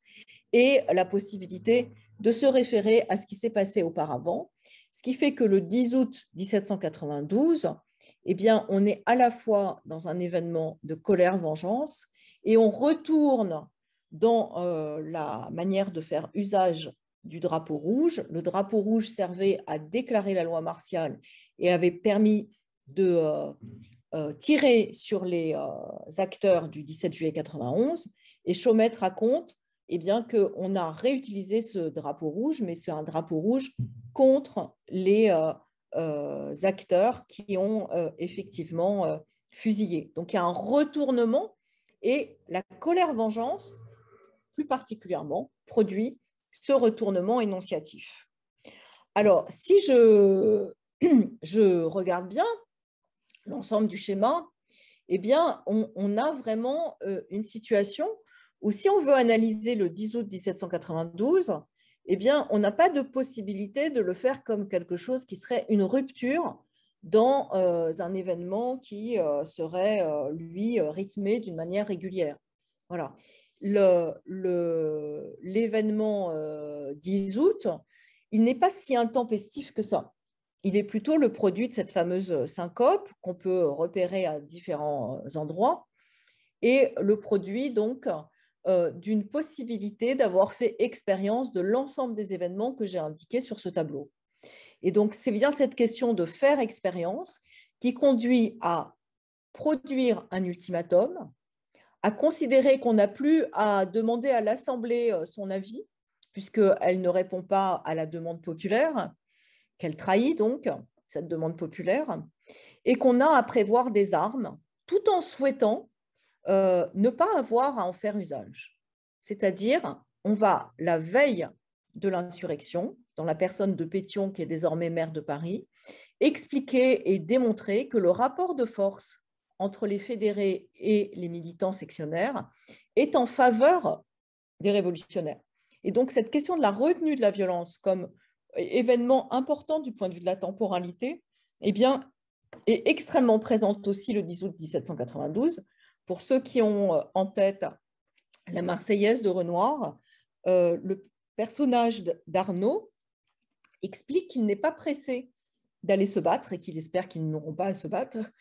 et la possibilité de se référer à ce qui s'est passé auparavant, ce qui fait que le 10 août 1792, eh bien, on est à la fois dans un événement de colère-vengeance et on retourne dans euh, la manière de faire usage du drapeau rouge. Le drapeau rouge servait à déclarer la loi martiale et avait permis de euh, euh, tirer sur les euh, acteurs du 17 juillet 91. Et Chaumette raconte eh bien, qu'on a réutilisé ce drapeau rouge, mais c'est un drapeau rouge contre les acteurs qui ont effectivement fusillé. Donc il y a un retournement et la colère vengeance, plus particulièrement, produit ce retournement énonciatif. Alors, si je, je regarde bien l'ensemble du schéma, eh bien, on, a vraiment euh, une situation où si on veut analyser le 10 août 1792, eh bien, on n'a pas de possibilité de le faire comme quelque chose qui serait une rupture dans euh, un événement qui euh, serait, lui, rythmé d'une manière régulière. Voilà l'événement 10 euh, août, il n'est pas si intempestif que ça. Il est plutôt le produit de cette fameuse euh, syncope qu'on peut repérer à différents euh, endroits et le produit donc d'une possibilité d'avoir fait expérience de l'ensemble des événements que j'ai indiqués sur ce tableau. Et donc c'est bien cette question de faire expérience qui conduit à produire un ultimatum, à considérer qu'on n'a plus à demander à l'Assemblée euh, son avis, puisqu'elle ne répond pas à la demande populaire, qu'elle trahit donc cette demande populaire, et qu'on a à prévoir des armes, tout en souhaitant euh, ne pas avoir à en faire usage. C'est-à-dire, on va la veille de l'insurrection, dans la personne de Pétion qui est désormais maire de Paris, expliquer et démontrer que le rapport de force entre les fédérés et les militants sectionnaires est en faveur des révolutionnaires. Et donc cette question de la retenue de la violence comme événement important du point de vue de la temporalité, eh bien, est extrêmement présente aussi le 10 août 1792. Pour ceux qui ont euh, en tête la Marseillaise de Renoir, euh, le personnage d'Arnaud explique qu'il n'est pas pressé d'aller se battre et qu'il espère qu'ils n'auront pas à se battre,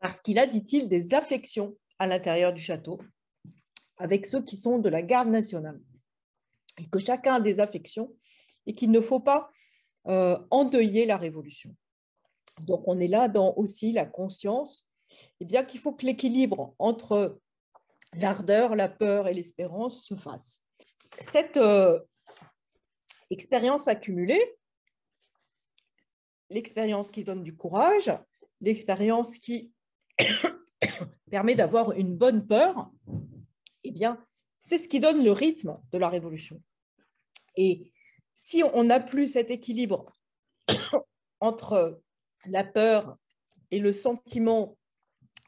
parce qu'il a, dit-il, des affections à l'intérieur du château avec ceux qui sont de la garde nationale. Et que chacun a des affections et qu'il ne faut pas euh, endeuiller la révolution. Donc on est là dans aussi la conscience et eh bien qu'il faut que l'équilibre entre l'ardeur, la peur et l'espérance se fasse. Cette euh, expérience accumulée, l'expérience qui donne du courage, l'expérience qui permet d'avoir une bonne peur, eh bien, c'est ce qui donne le rythme de la révolution. Et si on n'a plus cet équilibre entre la peur et le sentiment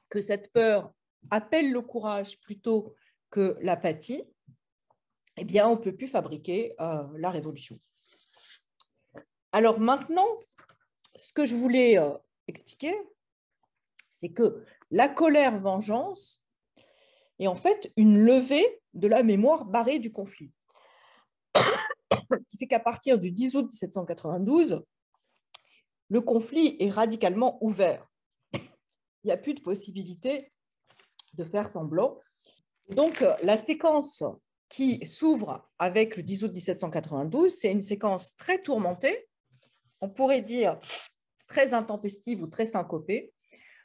que cette peur appelle le courage plutôt que l'apathie, eh bien, on ne peut plus fabriquer euh, la révolution. Alors maintenant, ce que je voulais euh, expliquer, c'est que la colère vengeance est en fait une levée de la mémoire barrée du conflit. qui fait qu'à partir du 10 août 1792, le conflit est radicalement ouvert. Il n'y a plus de possibilité de faire semblant. Donc la séquence qui s'ouvre avec le 10 août 1792, c'est une séquence très tourmentée, on pourrait dire très intempestive ou très syncopée,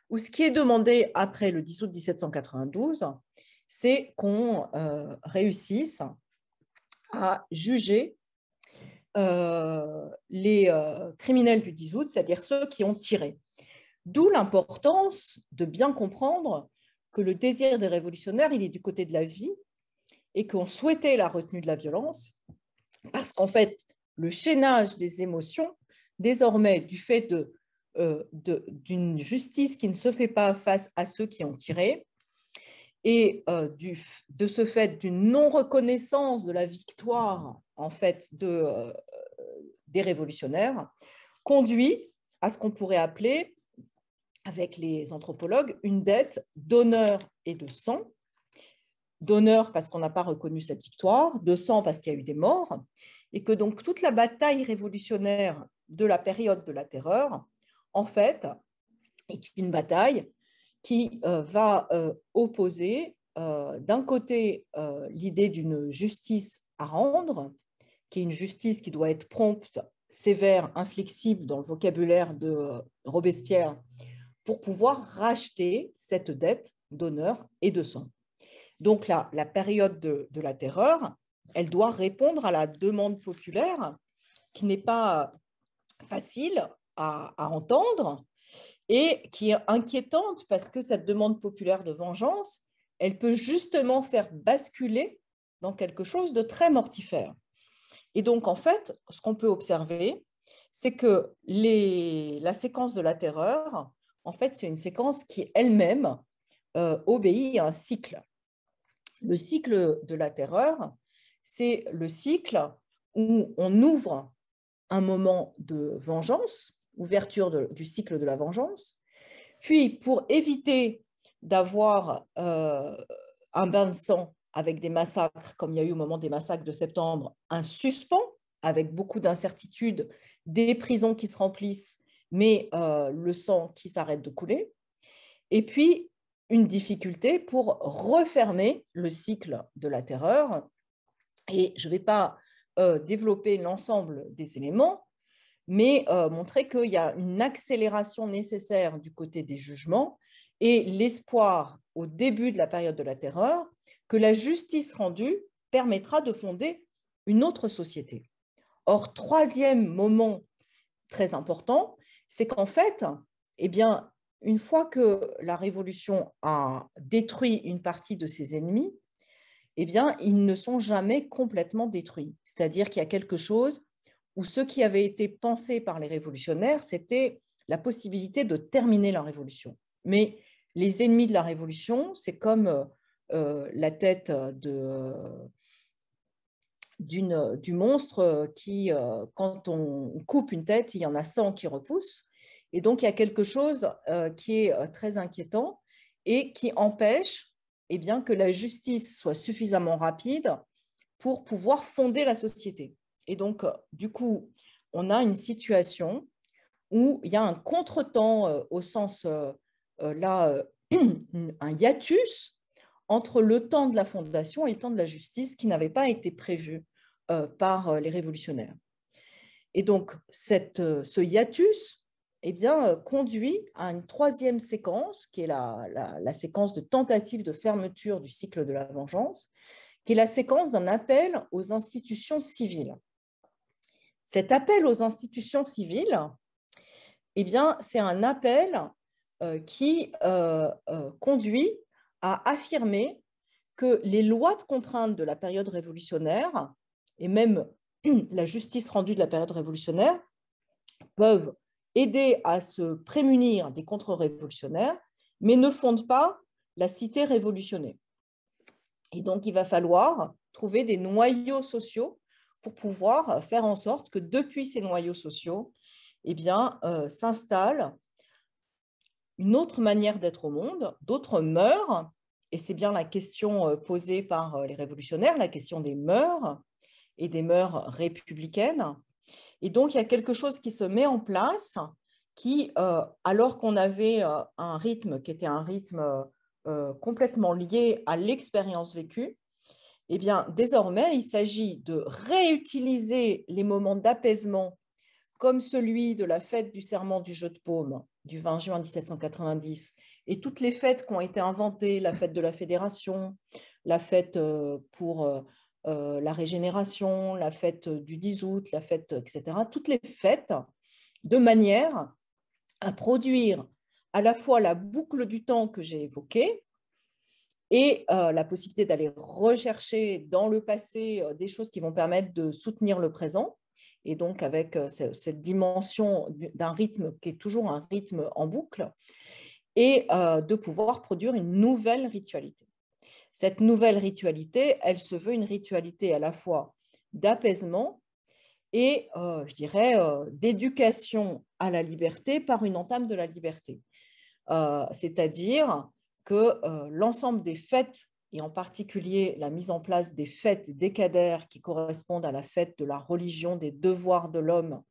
où ce qui est demandé après le 10 août 1792, c'est qu'on euh, réussisse à juger euh, les euh, criminels du 10 août, c'est-à-dire ceux qui ont tiré. D'où l'importance de bien comprendre que le désir des révolutionnaires, il est du côté de la vie et qu'on souhaitait la retenue de la violence, parce qu'en fait, le chaînage des émotions, désormais, du fait de euh, d'une justice qui ne se fait pas face à ceux qui ont tiré, et euh, du, de ce fait d'une non-reconnaissance de la victoire en fait de, euh, des révolutionnaires, conduit à ce qu'on pourrait appeler, avec les anthropologues, une dette d'honneur et de sang. D'honneur parce qu'on n'a pas reconnu cette victoire, de sang parce qu'il y a eu des morts, et que donc toute la bataille révolutionnaire de la période de la terreur en fait, est une bataille qui euh, va euh, opposer euh, d'un côté l'idée d'une justice à rendre, qui est une justice qui doit être prompte, sévère, inflexible dans le vocabulaire de Robespierre, pour pouvoir racheter cette dette d'honneur et de sang. Donc là, la période de, la terreur, elle doit répondre à la demande populaire qui n'est pas facile à, entendre et qui est inquiétante parce que cette demande populaire de vengeance, elle peut justement faire basculer dans quelque chose de très mortifère. Et donc, en fait, ce qu'on peut observer, c'est que la séquence de la terreur, en fait, c'est une séquence qui elle-même euh, obéit à un cycle. Le cycle de la terreur, c'est le cycle où on ouvre un moment de vengeance, ouverture du cycle de la vengeance. Puis, pour éviter d'avoir euh, un bain de sang avec des massacres, comme il y a eu au moment des massacres de septembre, un suspens avec beaucoup d'incertitudes, des prisons qui se remplissent, mais euh, le sang qui s'arrête de couler. Et puis, une difficulté pour refermer le cycle de la terreur. Et je ne vais pas euh, développer l'ensemble des éléments, mais euh, montrer qu'il y a une accélération nécessaire du côté des jugements et l'espoir au début de la période de la terreur que la justice rendue permettra de fonder une autre société. Or, troisième moment très important, c'est qu'en fait, eh bien, une fois que la révolution a détruit une partie de ses ennemis, eh bien, ils ne sont jamais complètement détruits. C'est-à-dire qu'il y a quelque chose où ce qui avait été pensé par les révolutionnaires, c'était la possibilité de terminer la révolution. Mais les ennemis de la révolution, c'est comme euh, euh, la tête du monstre qui, euh, quand on coupe une tête, il y en a 100 qui repoussent. Et donc, il y a quelque chose qui est très inquiétant et qui empêche et eh bien, que la justice soit suffisamment rapide pour pouvoir fonder la société. Et donc, euh, du coup, on a une situation où il y a un contretemps euh, au sens euh, là, un hiatus entre le temps de la fondation et le temps de la justice qui n'avait pas été prévu par les révolutionnaires. Et donc, ce hiatus eh bien, conduit à une troisième séquence, qui est la, séquence de tentative de fermeture du cycle de la vengeance, qui est la séquence d'un appel aux institutions civiles. Cet appel aux institutions civiles, eh bien, c'est un appel euh, qui euh, euh, conduit à affirmer que les lois de contrainte de la période révolutionnaire et même la justice rendue de la période révolutionnaire peuvent aider à se prémunir des contre-révolutionnaires, mais ne fondent pas la cité révolutionnaire. Et donc, il va falloir trouver des noyaux sociaux pour pouvoir euh, faire en sorte que depuis ces noyaux sociaux, eh bien, euh, s'installe une autre manière d'être au monde, d'autres mœurs, et c'est bien la question euh, posée par les révolutionnaires, la question des mœurs et des mœurs républicaines. Et donc, il y a quelque chose qui se met en place qui, alors qu'on avait un rythme qui était un rythme complètement lié à l'expérience vécue, eh bien, désormais, il s'agit de réutiliser les moments d'apaisement comme celui de la fête du serment du jeu de paume du 20 juin 1790 et toutes les fêtes qui ont été inventées, la fête de la Fédération, la fête euh, pour euh, euh, la régénération, la fête du 10 août, la fête, etc., toutes les fêtes, de manière à produire à la fois la boucle du temps que j'ai évoquée, et euh, la possibilité d'aller rechercher dans le passé euh, des choses qui vont permettre de soutenir le présent. Et donc avec euh, cette dimension d'un rythme qui est toujours un rythme en boucle, et de pouvoir produire une nouvelle ritualité. Cette nouvelle ritualité, elle se veut une ritualité à la fois d'apaisement et, je dirais, d'éducation à la liberté par une entame de la liberté. C'est-à-dire que euh, l'ensemble des fêtes, et en particulier la mise en place des fêtes décadères qui correspondent à la fête de la religion des devoirs de l'homme,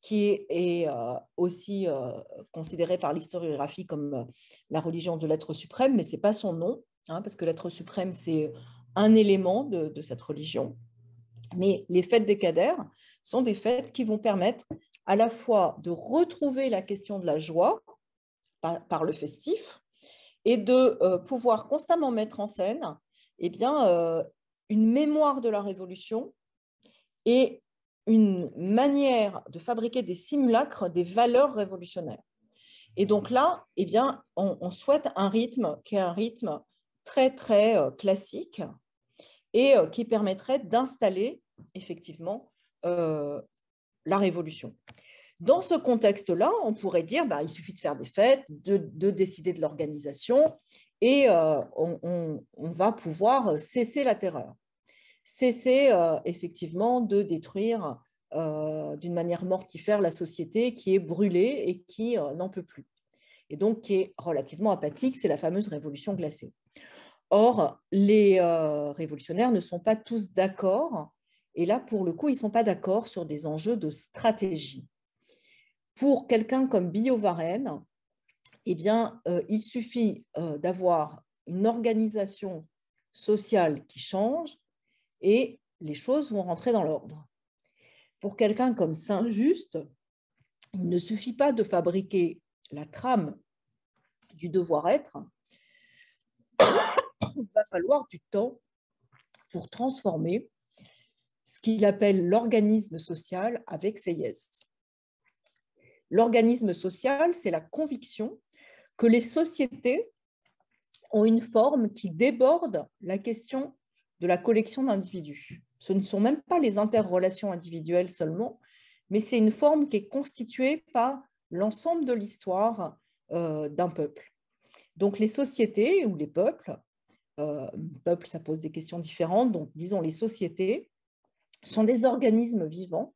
qui est euh, aussi euh, considérée par l'historiographie comme la religion de l'être suprême, mais ce n'est pas son nom, hein, parce que l'être suprême, c'est un élément de, cette religion. Mais les fêtes décadères sont des fêtes qui vont permettre à la fois de retrouver la question de la joie par le festif, et de euh, pouvoir constamment mettre en scène eh bien, euh, une mémoire de la Révolution et une manière de fabriquer des simulacres des valeurs révolutionnaires. Et donc là, eh bien, on, souhaite un rythme qui est un rythme très, très euh, classique et qui permettrait d'installer effectivement la révolution. Dans ce contexte-là, on pourrait dire qu'il bah, suffit de faire des fêtes, de, décider de l'organisation, et euh, on, va pouvoir cesser la terreur, cesser euh, effectivement de détruire euh, d'une manière mortifère la société qui est brûlée et qui n'en peut plus, et donc qui est relativement apathique, c'est la fameuse révolution glacée. Or, les révolutionnaires ne sont pas tous d'accord, et là, pour le coup, ils ne sont pas d'accord sur des enjeux de stratégie. Pour quelqu'un comme BioVarenne, eh bien, euh, il suffit euh, d'avoir une organisation sociale qui change et les choses vont rentrer dans l'ordre. Pour quelqu'un comme Saint-Just, il ne suffit pas de fabriquer la trame du devoir-être, il va falloir du temps pour transformer ce qu'il appelle l'organisme social avec ses yes. L'organisme social, c'est la conviction que les sociétés ont une forme qui déborde la question de la collection d'individus. Ce ne sont même pas les interrelations individuelles seulement, mais c'est une forme qui est constituée par l'ensemble de l'histoire euh, d'un peuple. Donc les sociétés ou les peuples, euh, peuple ça pose des questions différentes, donc disons les sociétés, sont des organismes vivants.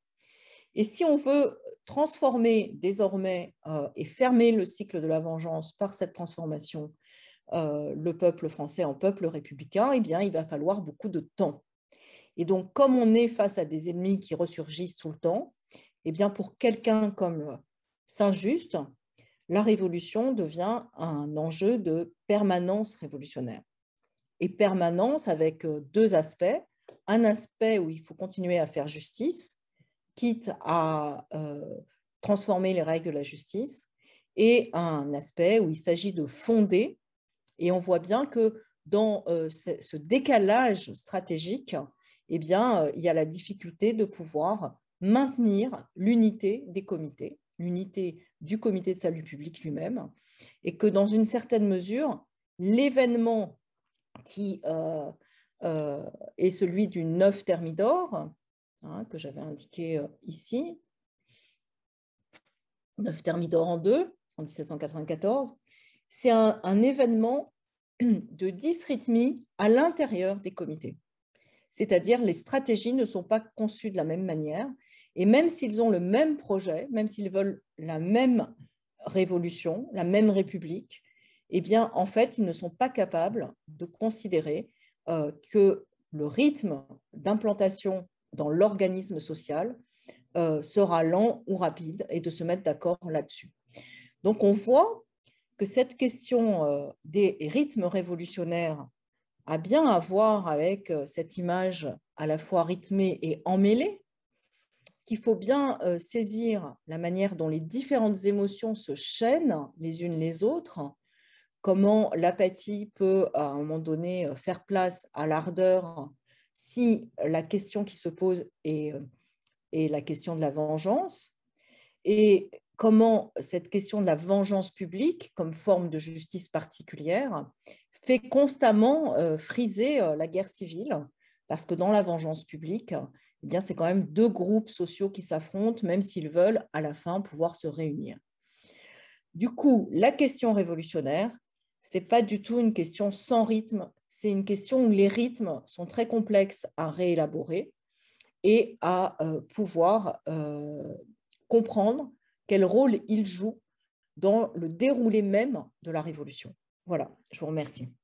Et si on veut transformer désormais euh, et fermer le cycle de la vengeance par cette transformation euh, le peuple français en peuple républicain, eh bien, il va falloir beaucoup de temps. Et donc, comme on est face à des ennemis qui ressurgissent tout le temps, eh bien, pour quelqu'un comme euh, Saint-Just, la révolution devient un enjeu de permanence révolutionnaire. Et permanence avec deux aspects. Un aspect où il faut continuer à faire justice, quitte à euh, transformer les règles de la justice, et un aspect où il s'agit de fonder, et on voit bien que dans euh, ce décalage stratégique, eh bien, euh, il y a la difficulté de pouvoir maintenir l'unité des comités, l'unité du comité de salut public lui-même, et que dans une certaine mesure, l'événement qui est celui du 9 Thermidor Hein, que j'avais indiqué euh, ici. 9 Thermidor en 2, en 1794. C'est un, événement de dysrhythmie à l'intérieur des comités. C'est-à-dire les stratégies ne sont pas conçues de la même manière. Et même s'ils ont le même projet, même s'ils veulent la même révolution, la même république, eh bien, en fait, ils ne sont pas capables de considérer euh, que le rythme d'implantation dans l'organisme social euh, sera lent ou rapide et de se mettre d'accord là-dessus. Donc on voit que cette question euh, des rythmes révolutionnaires a bien à voir avec euh, cette image à la fois rythmée et emmêlée, qu'il faut bien saisir la manière dont les différentes émotions se chaînent les unes les autres, comment l'apathie peut à un moment donné faire place à l'ardeur si euh, la question qui se pose euh, est, la question de la vengeance et comment cette question de la vengeance publique comme forme de justice particulière fait constamment euh, friser la guerre civile, parce que dans la vengeance publique, eh bien, c'est quand même deux groupes sociaux qui s'affrontent, même s'ils veulent à la fin pouvoir se réunir. Du coup, la question révolutionnaire, c'est pas du tout une question sans rythme, c'est une question où les rythmes sont très complexes à réélaborer et à euh, pouvoir euh, comprendre quel rôle ils jouent dans le déroulé même de la révolution. Voilà, je vous remercie.